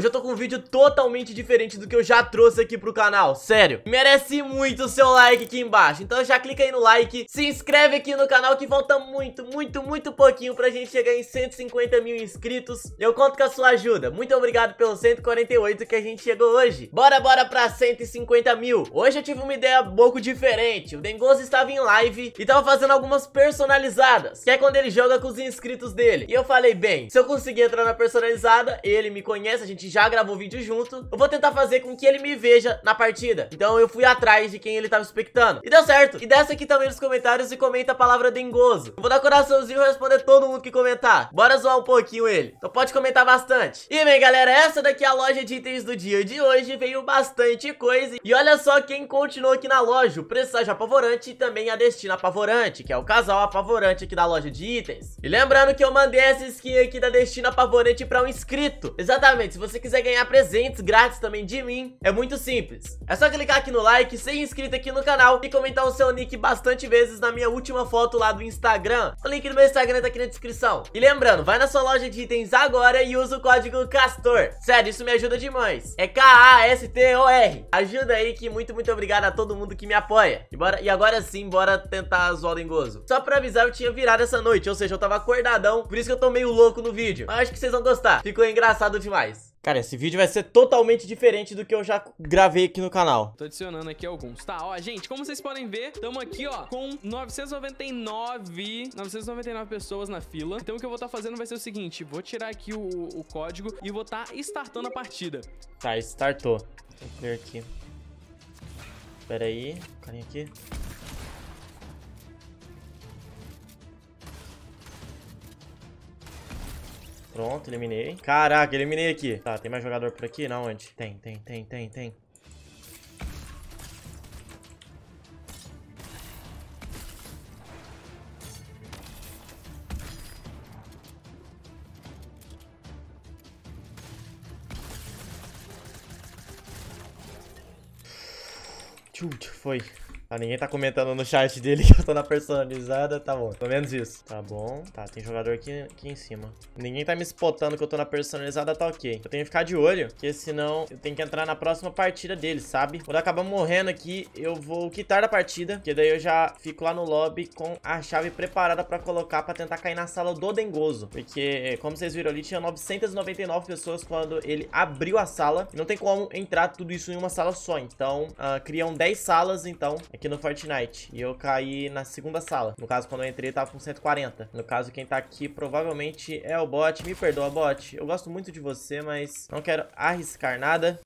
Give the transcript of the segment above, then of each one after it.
Hoje eu tô com um vídeo totalmente diferente do que eu já trouxe aqui pro canal, sério Merece muito o seu like aqui embaixo, então já clica aí no like Se inscreve aqui no canal que falta muito, muito, muito pouquinho pra gente chegar em 150 mil inscritos Eu conto com a sua ajuda, muito obrigado pelos 148 que a gente chegou hoje Bora, bora pra 150 mil Hoje eu tive uma ideia um pouco diferente O Dengoso estava em live e tava fazendo algumas personalizadas Que é quando ele joga com os inscritos dele E eu falei, bem, se eu conseguir entrar na personalizada, ele me conhece, a gente gente já gravou vídeo junto, eu vou tentar fazer com que ele me veja na partida. Então eu fui atrás de quem ele tava expectando. E deu certo. E desce aqui também nos comentários e comenta a palavra dengoso. Eu vou dar coraçãozinho e responder todo mundo que comentar. Bora zoar um pouquinho ele. Então pode comentar bastante. E bem, galera, essa daqui é a loja de itens do dia de hoje. Veio bastante coisa. E olha só quem continuou aqui na loja. O presságio apavorante e também a destina apavorante, que é o casal apavorante aqui da loja de itens. E lembrando que eu mandei essa skin aqui da destina apavorante pra um inscrito. Exatamente, se você você quiser ganhar presentes grátis também de mim, é muito simples. É só clicar aqui no like, ser inscrito aqui no canal e comentar o seu nick bastante vezes na minha última foto lá do Instagram. O link do meu Instagram tá aqui na descrição. E lembrando, vai na sua loja de itens agora e usa o código CASTOR. Sério, isso me ajuda demais. É K-A-S-T-O-R. Ajuda aí que muito, muito obrigado a todo mundo que me apoia. E, bora, e agora sim, bora tentar zoar em gozo. Só pra avisar, eu tinha virado essa noite, ou seja, eu tava acordadão, por isso que eu tô meio louco no vídeo. Mas acho que vocês vão gostar. Ficou engraçado demais. Cara, esse vídeo vai ser totalmente diferente do que eu já gravei aqui no canal. Tô adicionando aqui alguns. Tá, ó, gente, como vocês podem ver, estamos aqui, ó, com 999, 999 pessoas na fila. Então o que eu vou estar tá fazendo vai ser o seguinte, vou tirar aqui o, o código e vou estar tá startando a partida. Tá, startou. Vou aqui. Pera aí, carinha aqui. Pronto, eliminei. Caraca, eliminei aqui. Tá, tem mais jogador por aqui? Não, onde? Tem, tem, tem, tem, tem. Tchut, foi. Ah, ninguém tá comentando no chat dele que eu tô na personalizada. Tá bom. Pelo menos isso. Tá bom. Tá, tem jogador aqui, aqui em cima. Ninguém tá me spotando que eu tô na personalizada, tá ok. Eu tenho que ficar de olho, porque senão eu tenho que entrar na próxima partida dele, sabe? Quando acabar morrendo aqui, eu vou quitar da partida, porque daí eu já fico lá no lobby com a chave preparada pra colocar pra tentar cair na sala do Dengoso. Porque, como vocês viram ali, tinha 999 pessoas quando ele abriu a sala. Não tem como entrar tudo isso em uma sala só, então uh, ah, criam 10 salas, então... É aqui no Fortnite. E eu caí na segunda sala. No caso, quando eu entrei, tava com 140. No caso, quem tá aqui provavelmente é o bot. Me perdoa, bot. Eu gosto muito de você, mas não quero arriscar nada.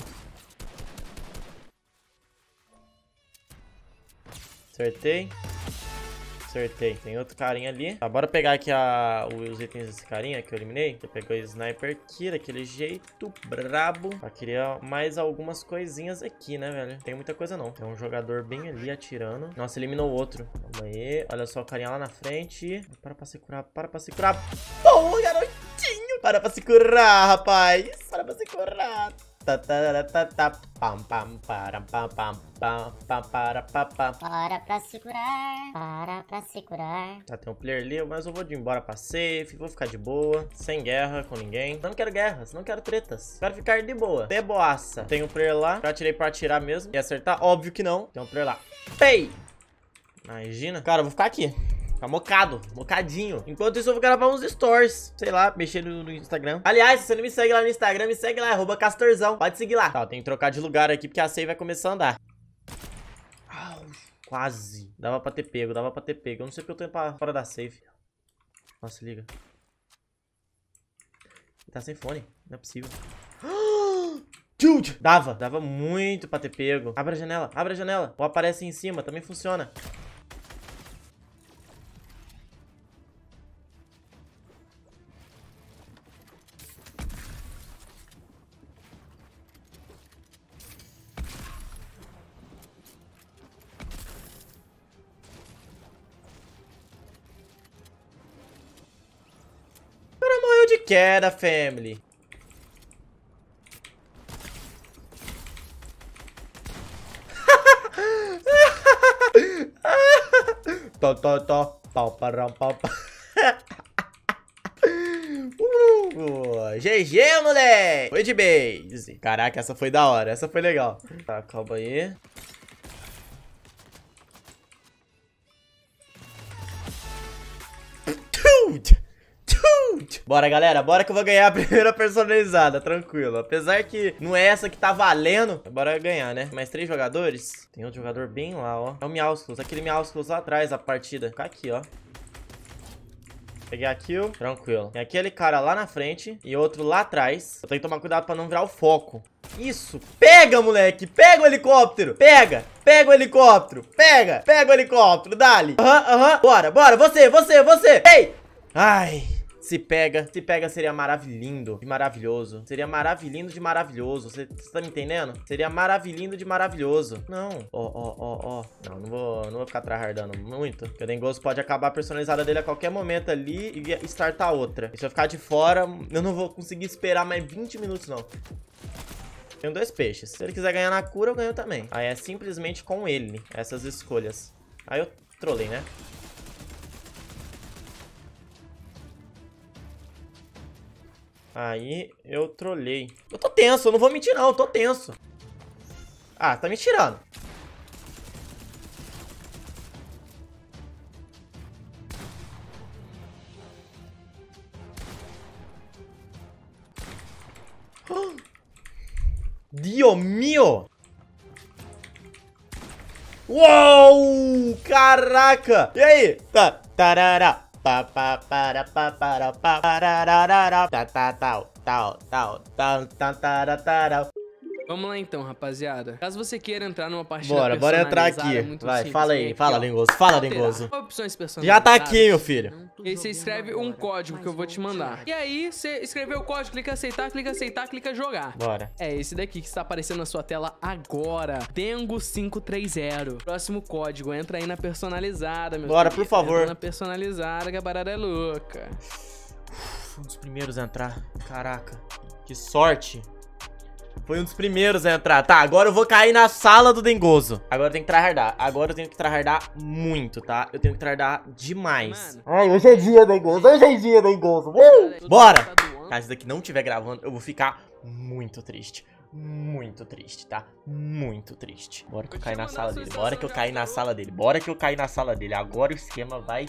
Acertei. Acertei. Tem outro carinha ali. Tá, bora pegar aqui a, os itens desse carinha que eu eliminei. Já pegou Sniper aqui, aquele jeito brabo. Tá, queria mais algumas coisinhas aqui, né, velho? Não tem muita coisa, não. Tem um jogador bem ali atirando. Nossa, eliminou o outro. Calma aí. Olha só o carinha lá na frente. Para pra se curar, para pra se curar. Boa, garotinho! Para pra se curar, rapaz! Para pra se curar! Para pra segurar, para pra segurar. Tá, tem um player ali, mas eu vou de embora pra safe, vou ficar de boa, sem guerra com ninguém. Não quero guerras, não quero tretas. Quero ficar de boa, de boaça. Tem um player lá, já tirei pra atirar mesmo. E acertar? Óbvio que não. Tem um player lá. Pei! Imagina. Cara, eu vou ficar aqui. Tá mocado, mocadinho. Enquanto isso, eu vou gravar uns stories. Sei lá, mexendo no, Instagram. Aliás, se você não me segue lá no Instagram, me segue lá, arroba castorzão. Pode seguir lá. Tá, tem que trocar de lugar aqui, porque a save vai começar a andar. quase. Dava pra ter pego, dava pra ter pego. Eu não sei porque eu tô indo pra fora da save. Nossa, liga. Ele tá sem fone. Não é possível. Dude! Dava, dava muito pra ter pego. Abre a janela, abre a janela. Ou aparece em cima, também funciona. queda, family. Tó, tó, tó. Pau, parão, pau, GG, uh, moleque! Foi de base. Caraca, essa foi da hora. Essa foi legal. Tá, calma aí. Bora, galera. Bora que eu vou ganhar a primeira personalizada, tranquilo. Apesar que não é essa que tá valendo. Bora ganhar, né? Mais três jogadores. Tem outro jogador bem lá, ó. É o Miausclus. Aquele Miausclus lá atrás, a partida. Fica aqui, ó. Peguei a kill, tranquilo. Tem aquele cara lá na frente e outro lá atrás. Eu tenho que tomar cuidado pra não virar o foco. Isso, pega, moleque, pega o helicóptero Pega, pega o helicóptero Pega, pega o helicóptero, dale Aham, uhum, aham, uhum. bora, bora, você, você, você Ei, ai se pega. Se pega seria maravilhindo de maravilhoso. Seria maravilhindo de maravilhoso. Você tá me entendendo? Seria maravilhindo de maravilhoso. Não. Ó, ó, ó, ó. Não, não vou, não vou ficar tryhardando muito. Porque o Dengoso pode acabar a personalizada dele a qualquer momento ali e startar outra. E se eu ficar de fora, eu não vou conseguir esperar mais 20 minutos, não. Tenho dois peixes. Se ele quiser ganhar na cura, eu ganho também. Aí é simplesmente com ele, essas escolhas. Aí eu trolei, né? Aí eu trolei. Eu tô tenso, eu não vou mentir não, eu tô tenso. Ah, tá me tirando. Dio mio! Uou! Caraca! E aí? Tá, tarará, ba ba ba da ba ba da ba da da da da da da da da da da da da da Vamos lá então, rapaziada. Caso você queira entrar numa partida Bora, bora entrar aqui. É Vai, simples, fala aí, né? fala, Lingoso. Fala, Lingoso. Já tá aqui, meu filho. E aí você escreve um código que eu vou te mandar. E aí você escreveu o código, clica aceitar, clica aceitar, clica jogar. Bora. É esse daqui que está aparecendo na sua tela agora. Dengo 530. Próximo código, entra aí na personalizada, meu Bora, por favor. Entra na personalizada, que a barada é louca. um dos primeiros a entrar. Caraca, que sorte. Foi um dos primeiros a entrar. Tá, agora eu vou cair na sala do Dengoso. Agora eu tenho que tryhardar. Agora eu tenho que tryhardar muito, tá? Eu tenho que tryhardar demais. Ai, hoje ah, é dia, Dengoso. Hoje é dia, Dengoso. Uh! Bora! Tá Caso daqui não estiver gravando, eu vou ficar muito triste. Muito triste, tá? Muito triste. Bora que eu caí na sala dele. Bora que eu caí na sala dele. Bora que eu caí na sala dele. Agora o esquema vai...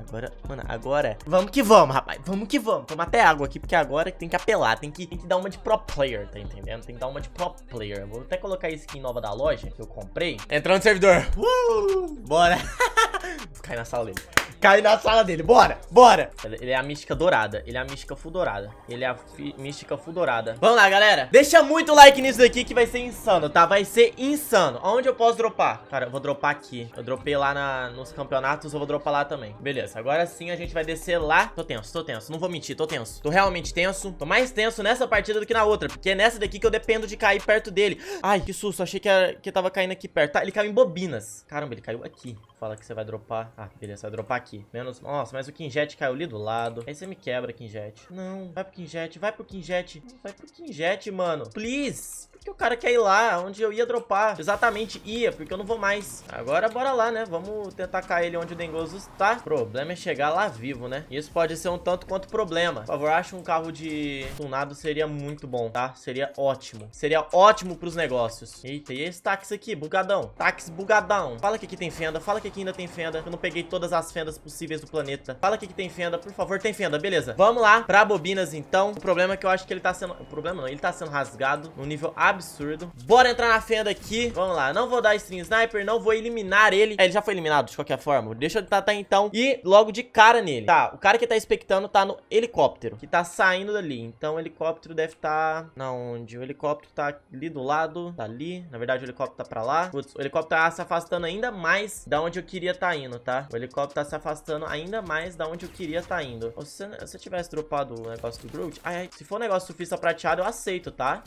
Agora, mano, agora. Vamos que vamos, rapaz. Vamos que vamos. Toma até água aqui, porque agora tem que apelar. Tem que, tem que dar uma de pro player, tá entendendo? Tem que dar uma de pro player. Vou até colocar a skin nova da loja que eu comprei. Entrando no servidor. Uh! Bora. Cai na sala dele. Cai na sala dele. Bora, bora. Ele é a mística dourada. Ele é a mística full dourada. Ele é a mística full dourada. Vamos lá, galera. Deixa muito like nisso daqui que vai ser insano, tá? Vai ser insano. Onde eu posso dropar? Cara, eu vou dropar aqui. Eu dropei lá na, nos campeonatos, eu vou dropar lá também. Beleza, agora sim a gente vai descer lá. Tô tenso, tô tenso. Não vou mentir, tô tenso. Tô realmente tenso. Tô mais tenso nessa partida do que na outra, porque é nessa daqui que eu dependo de cair perto dele. Ai, que susto. Achei que, era, que tava caindo aqui perto. Tá, ele caiu em bobinas. Caramba, ele caiu aqui. Fala que você vai dropar dropar. Ah, beleza, vai dropar aqui. Menos... Nossa, mas o Kinjet caiu ali do lado. Aí você me quebra, Kinjet. Não, vai pro Kinjet, vai pro Kinjet. Vai pro Kinjet, mano. Please. Por que o cara quer ir lá onde eu ia dropar? Exatamente, ia, porque eu não vou mais. Agora bora lá, né? Vamos tentar cair ele onde o Dengoso está. O problema é chegar lá vivo, né? Isso pode ser um tanto quanto problema. Por favor, acho um carro de tunado seria muito bom, tá? Seria ótimo. Seria ótimo pros negócios. Eita, e esse táxi aqui, bugadão? Táxi bugadão. Fala que aqui tem fenda, fala que aqui ainda tem fenda fenda. Eu não peguei todas as fendas possíveis do planeta. Fala aqui que tem fenda, por favor. Tem fenda, beleza. Vamos lá pra bobinas, então. O problema é que eu acho que ele tá sendo... O problema não, ele tá sendo rasgado num nível absurdo. Bora entrar na fenda aqui. Vamos lá. Não vou dar string sniper, não vou eliminar ele. É, ele já foi eliminado, de qualquer forma. Deixa eu tatar então. E logo de cara nele. Tá, o cara que tá expectando tá no helicóptero, que tá saindo dali. Então o helicóptero deve tá... Na onde? O helicóptero tá ali do lado, tá ali. Na verdade o helicóptero tá pra lá. Putz, o helicóptero tá se afastando ainda mais da onde eu queria tá tá indo, tá? O helicóptero tá se afastando ainda mais da onde eu queria tá indo. se, eu tivesse dropado o negócio do Groot... Ai, ai, se for um negócio surfista prateado, eu aceito, tá?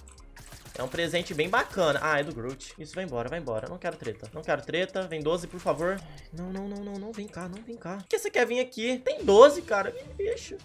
É um presente bem bacana. Ah, é do Groot. Isso, vai embora, vai embora. Não quero treta. Não quero treta. Vem 12, por favor. Não, não, não, não, não. Vem cá, não, vem cá. Por que você quer vir aqui? Tem 12, cara. Bicho.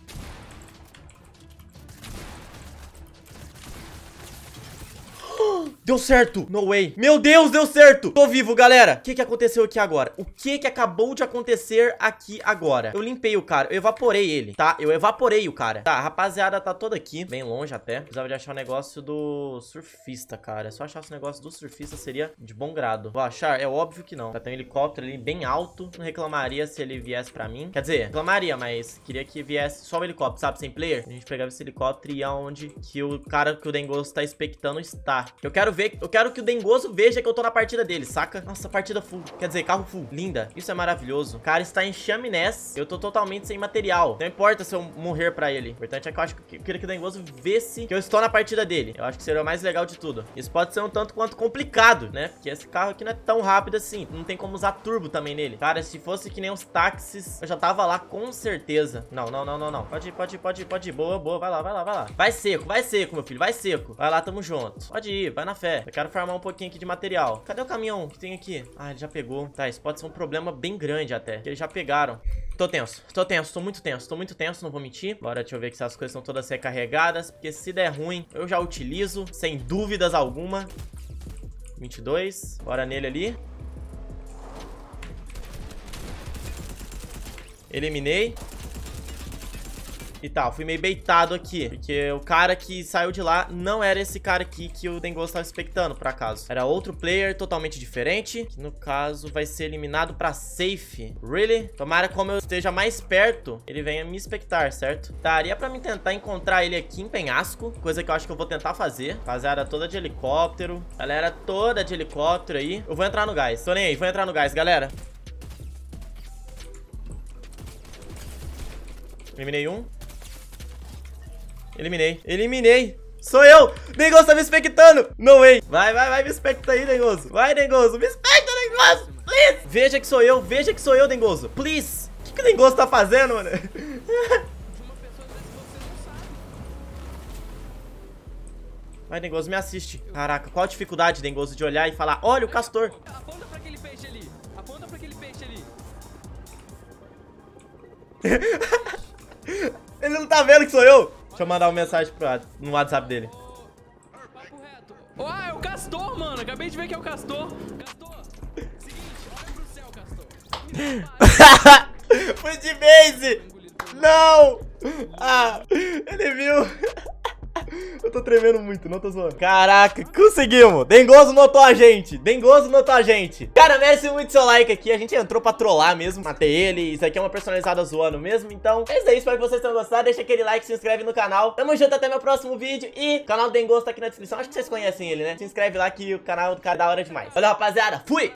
Deu certo. No way. Meu Deus, deu certo. Tô vivo, galera. O que que aconteceu aqui agora? O que que acabou de acontecer aqui agora? Eu limpei o cara. Eu evaporei ele, tá? Eu evaporei o cara. Tá, a rapaziada tá toda aqui. Bem longe até. Precisava de achar o um negócio do surfista, cara. Se eu achasse o um negócio do surfista, seria de bom grado. Vou achar? É óbvio que não. Tá, tem um helicóptero ali bem alto. Não reclamaria se ele viesse pra mim. Quer dizer, reclamaria, mas queria que viesse só o helicóptero, sabe? Sem player. A gente pegava esse helicóptero e ia onde que o cara que o Dengoso tá expectando está. Eu quero quero ver, eu quero que o Dengoso veja que eu tô na partida dele, saca? Nossa, partida full, quer dizer, carro full, linda. Isso é maravilhoso. O cara está em chaminés, eu tô totalmente sem material. Não importa se eu morrer pra ele. O importante é que eu acho que eu queria que o Dengoso vesse que eu estou na partida dele. Eu acho que seria o mais legal de tudo. Isso pode ser um tanto quanto complicado, né? Porque esse carro aqui não é tão rápido assim. Não tem como usar turbo também nele. Cara, se fosse que nem os táxis, eu já tava lá com certeza. Não, não, não, não, não. Pode ir, pode ir, pode ir, pode ir. Boa, boa. Vai lá, vai lá, vai lá. Vai seco, vai seco, meu filho. Vai seco. Vai lá, tamo junto. Pode ir, vai na café. Eu quero farmar um pouquinho aqui de material. Cadê o caminhão que tem aqui? Ah, ele já pegou. Tá, isso pode ser um problema bem grande até. Que eles já pegaram. Tô tenso, tô tenso, tô muito tenso, tô muito tenso, não vou mentir. Bora, deixa eu ver que as coisas estão todas recarregadas, porque se der ruim, eu já utilizo, sem dúvidas alguma. 22, bora nele ali. Eliminei e tal. Fui meio beitado aqui, porque o cara que saiu de lá não era esse cara aqui que o Dengo estava expectando, por acaso. Era outro player totalmente diferente, que no caso vai ser eliminado pra safe. Really? Tomara como eu esteja mais perto, ele venha me expectar, certo? Daria pra mim tentar encontrar ele aqui em penhasco, coisa que eu acho que eu vou tentar fazer. Rapaziada toda de helicóptero, galera toda de helicóptero aí. Eu vou entrar no gás, tô nem aí, vou entrar no gás, galera. Eliminei um. Eliminei. Eliminei. Sou eu! Negoso tá me expectando! Não hein. Vai, vai, vai, me expecta aí, Negoso! Vai, Negoso! Me expecta, Negoso! Please! Veja que sou eu, veja que sou eu, Negoso! Please! O que, que o Negoso tá fazendo, mano? Vai, Dengoso, me assiste. Caraca, qual a dificuldade, Dengoso, de olhar e falar, olha o é, castor. Aponta pra aquele peixe ali. Aponta pra aquele peixe ali. Ele não tá vendo que sou eu. Deixa eu mandar uma mensagem pro, no WhatsApp dele. Oh, ah, é o Castor, mano. Acabei de ver que é o Castor. Castor, seguinte, olha pro céu, Castor. Fui de base! Não! Ah, ele viu. Eu tô tremendo muito, não tô zoando. Caraca, conseguimos. Dengoso notou a gente. Dengoso notou a gente. Cara, merece muito seu like aqui. A gente entrou pra trollar mesmo. Matei ele. Isso aqui é uma personalizada zoando mesmo. Então, é isso aí. Espero que vocês tenham gostado. Deixa aquele like, se inscreve no canal. Tamo junto, até meu próximo vídeo. E o canal do Dengoso tá aqui na descrição. Acho que vocês conhecem ele, né? Se inscreve lá que o canal do cara é da hora demais. Valeu, rapaziada. Fui!